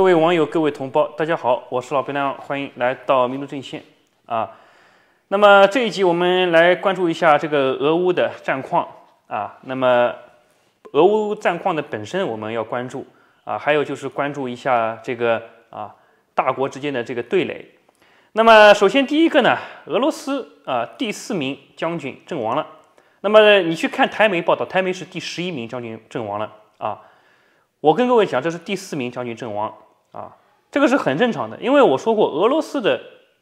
各位网友，各位同胞，大家好，我是老白亮，欢迎来到民族阵线啊。那么这一集我们来关注一下这个俄乌的战况啊。那么俄乌战况的本身我们要关注啊，还有就是关注一下这个啊大国之间的这个对垒。那么首先第一个呢，俄罗斯啊第四名将军阵亡了。那么你去看台媒报道，台媒是第十一名将军阵亡了啊。我跟各位讲，这是第四名将军阵亡。啊，这个是很正常的，因为我说过，俄罗斯的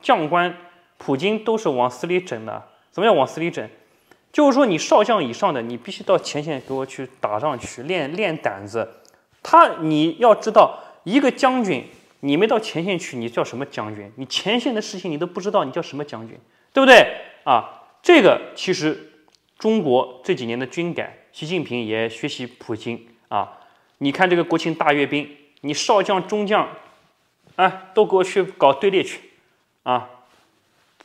将官普京都是往死里整的。什么叫往死里整？就是说你少将以上的，你必须到前线给我去打仗去练练胆子。他，你要知道，一个将军，你没到前线去，你叫什么将军？你前线的事情你都不知道，你叫什么将军？对不对？啊，这个其实中国这几年的军改，习近平也学习普京啊。你看这个国庆大阅兵。你少将、中将，哎，都给我去搞队列去，啊，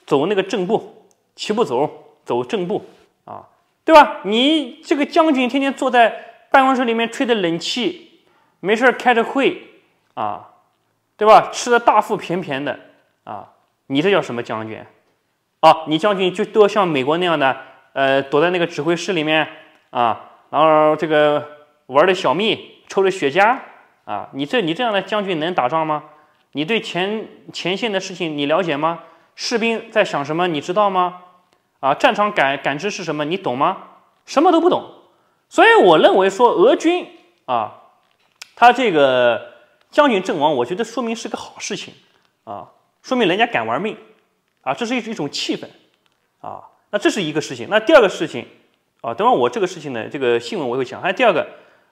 走那个正步，齐步走，走正步，啊，对吧？你这个将军天天坐在办公室里面吹着冷气，没事儿开着会，啊，对吧？吃的大腹便便的，啊，你这叫什么将军？啊，你将军就都要像美国那样的，呃，躲在那个指挥室里面，啊，然后这个玩的小蜜，抽着雪茄。啊，你这你这样的将军能打仗吗？你对前前线的事情你了解吗？士兵在想什么你知道吗？啊，战场感感知是什么你懂吗？什么都不懂，所以我认为说俄军啊，他这个将军阵亡，我觉得说明是个好事情啊，说明人家敢玩命啊，这是一一种气氛啊，那这是一个事情，那第二个事情啊，等会我这个事情呢，这个新闻我会讲，还有第二个。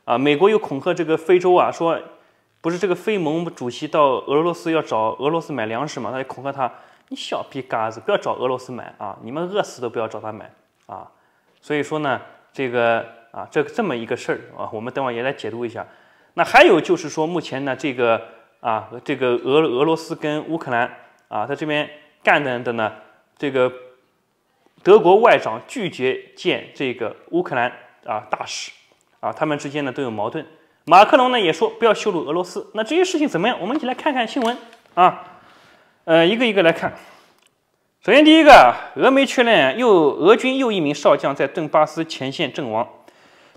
啊，美国又恐吓这个非洲啊，说不是这个非盟主席到俄罗斯要找俄罗斯买粮食嘛，他就恐吓他，你小逼嘎子不要找俄罗斯买啊，你们饿死都不要找他买啊。所以说呢，这个啊，这这么一个事儿啊，我们等会儿也来解读一下。那还有就是说，目前呢，这个啊，这个俄俄罗斯跟乌克兰啊，在这边干的的呢，这个德国外长拒绝见这个乌克兰啊大使。啊，他们之间呢都有矛盾。马克龙呢也说不要羞辱俄罗斯。那这些事情怎么样？我们一起来看看新闻啊。呃，一个一个来看。首先，第一个，俄媒确认又俄军又一名少将在顿巴斯前线阵亡。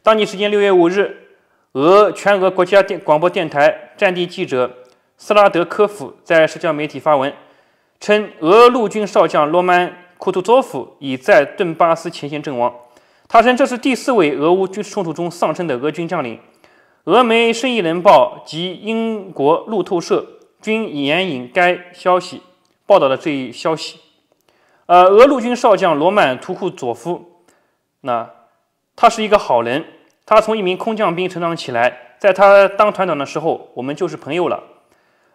当地时间六月五日，俄全俄国家电广播电台战地记者斯拉德科夫在社交媒体发文称，俄陆军少将罗曼库图佐夫已在顿巴斯前线阵亡。他称这是第四位俄乌军事冲突中丧生的俄军将领。俄媒《生意人报》及英国路透社均援引该消息报道了这一消息。呃，俄陆军少将罗曼图库佐夫，那他是一个好人，他从一名空降兵成长起来，在他当团长的时候，我们就是朋友了。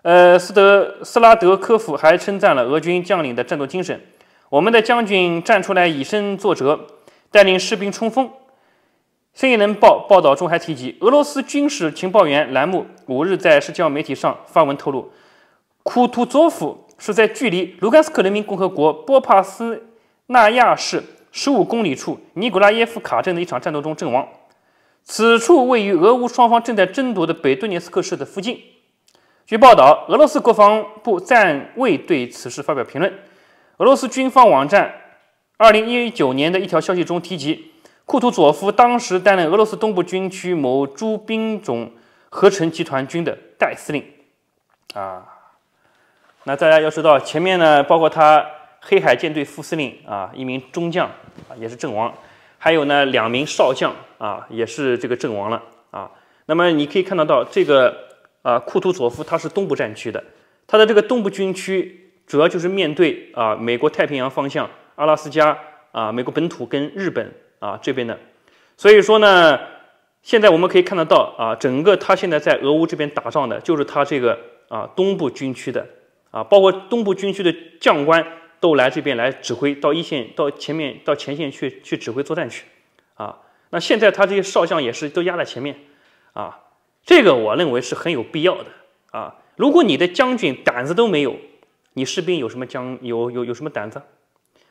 呃，斯德斯拉德科夫还称赞了俄军将领的战斗精神，我们的将军站出来以身作则。带领士兵冲锋。《新一轮报》报道中还提及，俄罗斯军事情报员栏目五日在社交媒体上发文透露，库图佐夫是在距离卢甘斯克人民共和国波帕斯纳亚市十五公里处尼古拉耶夫卡镇的一场战斗中阵亡。此处位于俄乌双方正在争夺的北顿涅茨克市的附近。据报道，俄罗斯国防部暂未对此事发表评论。俄罗斯军方网站。二零一九年的一条消息中提及，库图佐夫当时担任俄罗斯东部军区某诸兵种合成集团军的代司令。啊，那大家要知道，前面呢，包括他黑海舰队副司令啊，一名中将啊，也是阵亡；还有呢，两名少将啊，也是这个阵亡了啊。那么你可以看得到，这个啊，库图佐夫他是东部战区的，他的这个东部军区主要就是面对啊，美国太平洋方向。阿拉斯加啊，美国本土跟日本啊这边的，所以说呢，现在我们可以看得到啊，整个他现在在俄乌这边打仗的，就是他这个啊东部军区的啊，包括东部军区的将官都来这边来指挥，到一线，到前面，到前线去去指挥作战去啊。那现在他这些少将也是都压在前面啊，这个我认为是很有必要的啊。如果你的将军胆子都没有，你士兵有什么将有有有什么胆子？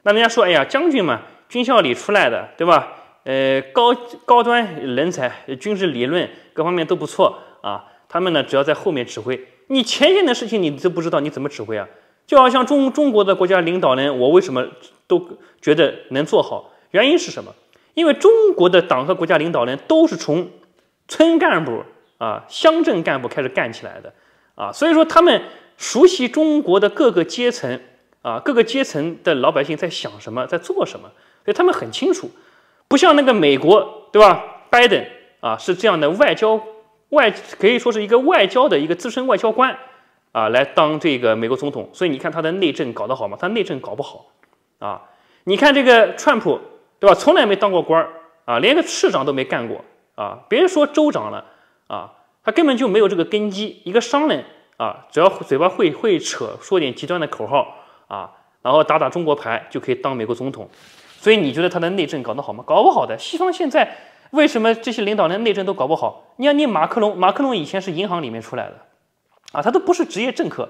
那人家说，哎呀，将军嘛，军校里出来的，对吧？呃，高高端人才，军事理论各方面都不错啊。他们呢，只要在后面指挥，你前线的事情你都不知道，你怎么指挥啊？就好像中中国的国家领导人，我为什么都觉得能做好？原因是什么？因为中国的党和国家领导人都是从村干部啊、乡镇干部开始干起来的啊，所以说他们熟悉中国的各个阶层。啊，各个阶层的老百姓在想什么，在做什么？所以他们很清楚，不像那个美国，对吧？拜登啊，是这样的外交外，可以说是一个外交的一个资深外交官啊，来当这个美国总统。所以你看他的内政搞得好吗？他内政搞不好啊。你看这个川普，对吧？从来没当过官儿啊，连个市长都没干过啊，别说州长了啊，他根本就没有这个根基。一个商人啊，只要嘴巴会会扯，说点极端的口号。啊，然后打打中国牌就可以当美国总统，所以你觉得他的内政搞得好吗？搞不好的。西方现在为什么这些领导人内政都搞不好？你看，你马克龙，马克龙以前是银行里面出来的，啊，他都不是职业政客，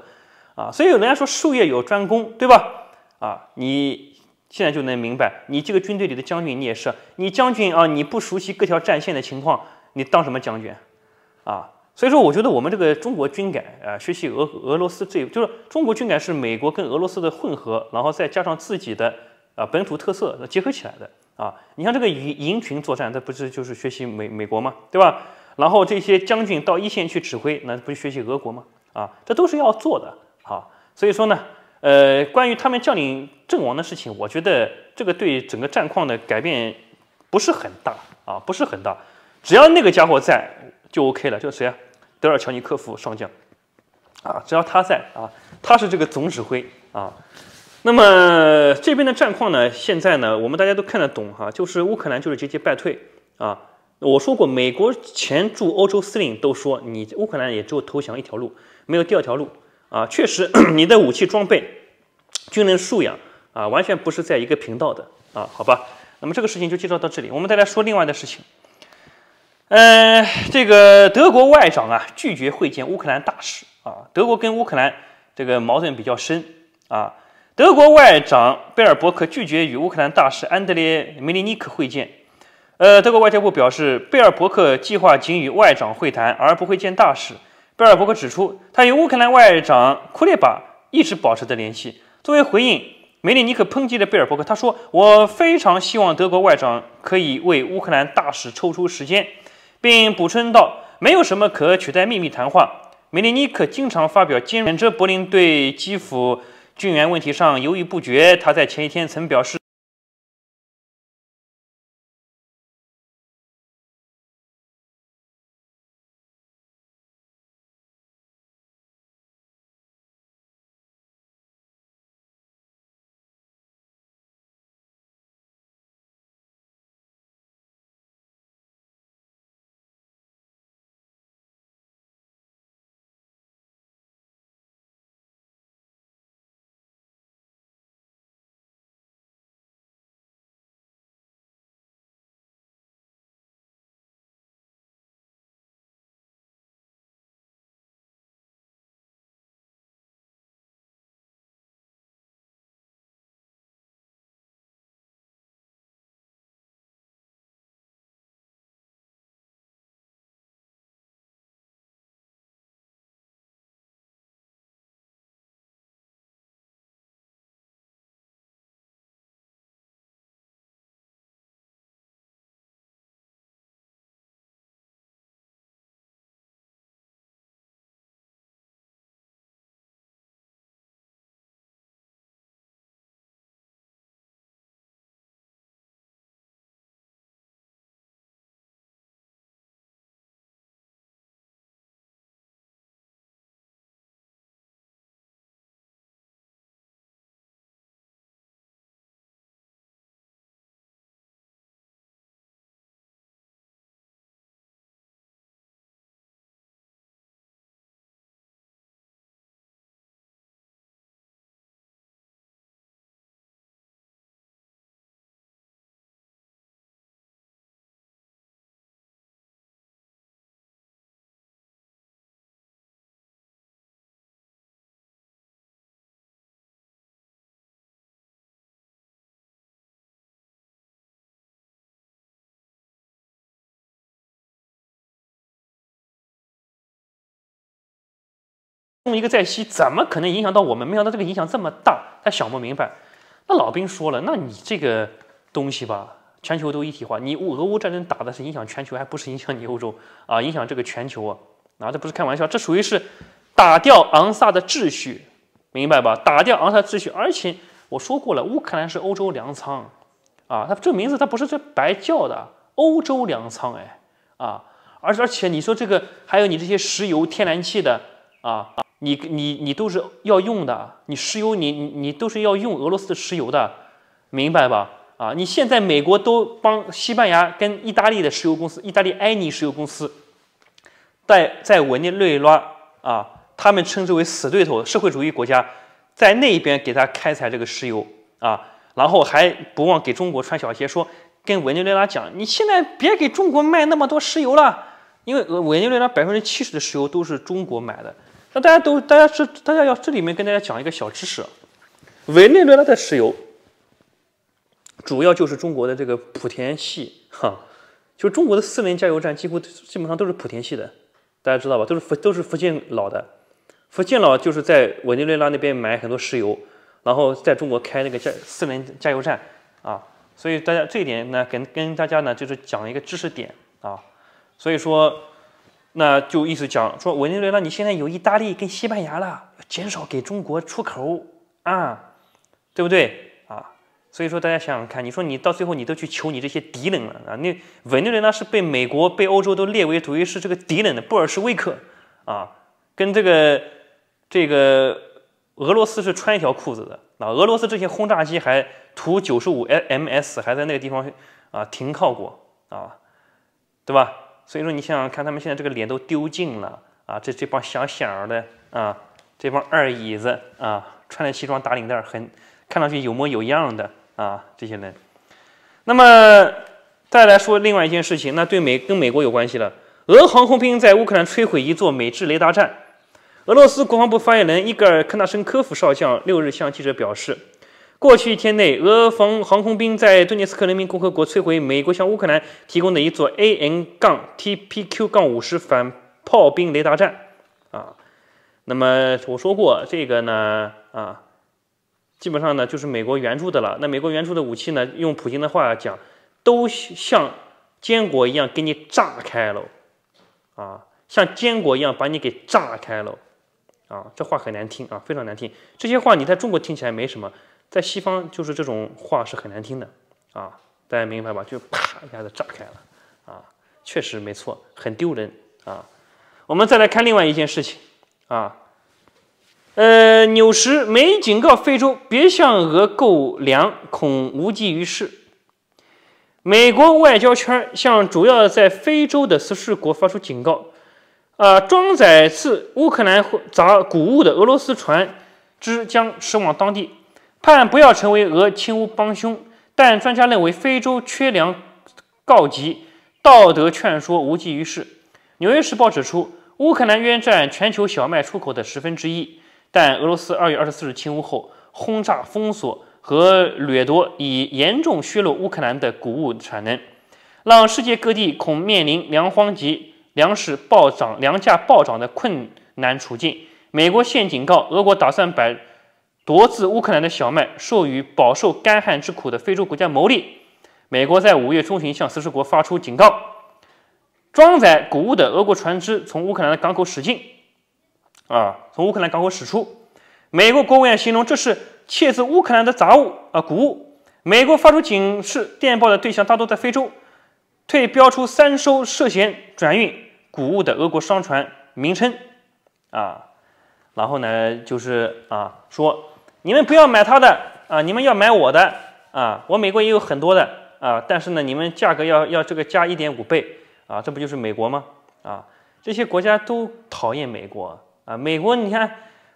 啊，所以人家说术业有专攻，对吧？啊，你现在就能明白，你这个军队里的将军，你也是，你将军啊，你不熟悉各条战线的情况，你当什么将军？啊。所以说，我觉得我们这个中国军改啊，学习俄俄罗斯这，就是中国军改是美国跟俄罗斯的混合，然后再加上自己的啊本土特色结合起来的啊。你像这个营营群作战，那不是就是学习美美国吗？对吧？然后这些将军到一线去指挥，那不是学习俄国吗？啊，这都是要做的。好，所以说呢，呃，关于他们将领阵亡的事情，我觉得这个对整个战况的改变不是很大啊，不是很大，只要那个家伙在就 OK 了。就谁啊？德尔乔尼科夫上将，啊，只要他在啊，他是这个总指挥啊。那么这边的战况呢？现在呢，我们大家都看得懂哈，就是乌克兰就是节节败退啊。我说过，美国前驻欧洲司令都说，你乌克兰也只有投降一条路，没有第二条路啊。确实，你的武器装备、军人素养啊，完全不是在一个频道的啊。好吧，那么这个事情就介绍到这里，我们再来说另外的事情。呃，这个德国外长啊拒绝会见乌克兰大使啊。德国跟乌克兰这个矛盾比较深啊。德国外长贝尔伯克拒绝与乌克兰大使安德烈梅林尼克会见。呃，德国外交部表示，贝尔伯克计划仅与外长会谈，而不会见大使。贝尔伯克指出，他与乌克兰外长库列巴一直保持着联系。作为回应，梅林尼克抨击了贝尔伯克，他说：“我非常希望德国外长可以为乌克兰大使抽出时间。”并补充道：“没有什么可取代秘密谈话。”梅林尼克经常发表尖锐评柏林对基辅军援问题上犹豫不决。他在前一天曾表示。弄一个在西，怎么可能影响到我们？没想到这个影响这么大，他想不明白。那老兵说了，那你这个东西吧，全球都一体化，你俄乌战争打的是影响全球，还不是影响你欧洲啊？影响这个全球啊？啊，这不是开玩笑，这属于是打掉昂萨的秩序，明白吧？打掉昂萨秩序，而且我说过了，乌克兰是欧洲粮仓啊，它这名字它不是白叫的，欧洲粮仓哎啊，而而且你说这个还有你这些石油、天然气的啊啊。你你你都是要用的，你石油你你都是要用俄罗斯的石油的，明白吧？啊，你现在美国都帮西班牙跟意大利的石油公司，意大利埃尼石油公司，在在委内瑞拉啊，他们称之为死对头，社会主义国家，在那边给他开采这个石油啊，然后还不忘给中国穿小鞋，说跟委内瑞拉讲，你现在别给中国卖那么多石油了，因为委内瑞拉百分之七十的石油都是中国买的。那大家都，大家这大家要这里面跟大家讲一个小知识，委内瑞拉的石油，主要就是中国的这个莆田系哈，就中国的四轮加油站几乎基本上都是莆田系的，大家知道吧？都是福都是福建老的，福建老就是在委内瑞拉那边买很多石油，然后在中国开那个加四轮加油站啊，所以大家这一点呢跟跟大家呢就是讲一个知识点啊，所以说。那就意思讲说，委内瑞，拉你现在有意大利跟西班牙了，要减少给中国出口啊，对不对啊？所以说大家想想看，你说你到最后你都去求你这些敌人了啊？那委内瑞拉是被美国、被欧洲都列为属于是这个敌人的布尔什维克啊，跟这个这个俄罗斯是穿一条裤子的啊。俄罗斯这些轰炸机还图九十五 m s 还在那个地方啊停靠过啊，对吧？所以说，你想想看，他们现在这个脸都丢尽了啊！这这帮小小的啊，这帮二椅子啊，穿着西装打领带，很看上去有模有样的啊，这些人。那么再来说另外一件事情，那对美跟美国有关系了。俄航空兵在乌克兰摧毁一座美制雷达站。俄罗斯国防部发言人伊戈尔·科纳申科夫少将六日向记者表示。过去一天内，俄防航空兵在顿涅斯克人民共和国摧毁美国向乌克兰提供的一座 AN- 杠 TPQ- 杠五十反炮兵雷达站。啊，那么我说过这个呢，啊，基本上呢就是美国援助的了。那美国援助的武器呢，用普京的话讲，都像坚果一样给你炸开了，啊，像坚果一样把你给炸开了，啊，这话很难听啊，非常难听。这些话你在中国听起来没什么。在西方，就是这种话是很难听的啊！大家明白吧？就啪一下子炸开了啊！确实没错，很丢人啊！我们再来看另外一件事情啊，呃，纽什没警告非洲别向俄购粮，恐无济于事。美国外交圈向主要在非洲的实施国发出警告：啊，装载自乌克兰杂谷物的俄罗斯船只将驶往当地。判不要成为俄侵乌帮凶，但专家认为非洲缺粮告急，道德劝说无济于事。《纽约时报》指出，乌克兰约占全球小麦出口的十分之一，但俄罗斯二月二十四日侵乌后，轰炸、封锁和掠夺已严重削弱乌克兰的谷物产能，让世界各地恐面临粮荒及粮食暴涨、粮价暴涨的困难处境。美国现警告，俄国打算摆。夺自乌克兰的小麦，授予饱受干旱之苦的非洲国家牟利。美国在五月中旬向四十国发出警告：装载谷物的俄国船只从乌克兰的港口驶进，啊，从乌克兰港口驶出。美国国务院形容这是窃自乌克兰的杂物啊，谷物。美国发出警示电报的对象大多在非洲，退标出三艘涉嫌转运谷物的俄国商船名称，啊，然后呢，就是啊，说。你们不要买他的啊，你们要买我的啊，我美国也有很多的啊，但是呢，你们价格要要这个加一点五倍啊，这不就是美国吗？啊，这些国家都讨厌美国啊，美国你看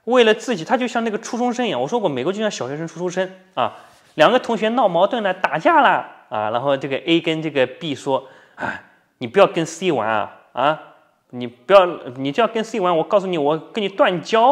为了自己，他就像那个初中生一样，我说过，美国就像小学生、初中生啊，两个同学闹矛盾了，打架了啊，然后这个 A 跟这个 B 说，哎，你不要跟 C 玩啊啊，你不要你就要跟 C 玩，我告诉你，我跟你断交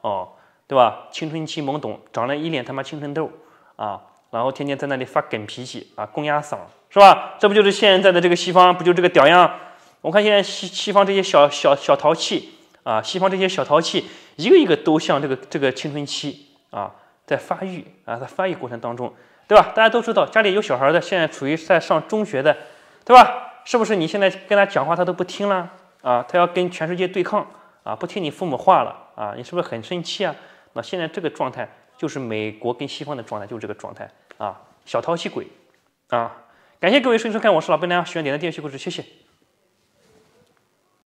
哦。对吧？青春期懵懂，长了一脸他妈青春痘啊，然后天天在那里发梗脾气啊，公鸭嗓是吧？这不就是现在的这个西方不就这个屌样？我看现在西西方这些小小小淘气啊，西方这些小淘气一个一个都像这个这个青春期啊，在发育啊，在发育过程当中，对吧？大家都知道家里有小孩的，现在处于在上中学的，对吧？是不是你现在跟他讲话他都不听了啊？他要跟全世界对抗啊，不听你父母话了啊？你是不是很生气啊？那现在这个状态就是美国跟西方的状态，就是这个状态啊，小淘气鬼啊！感谢各位收收看，我是老贝，大家喜欢点赞、订阅、关注，谢谢。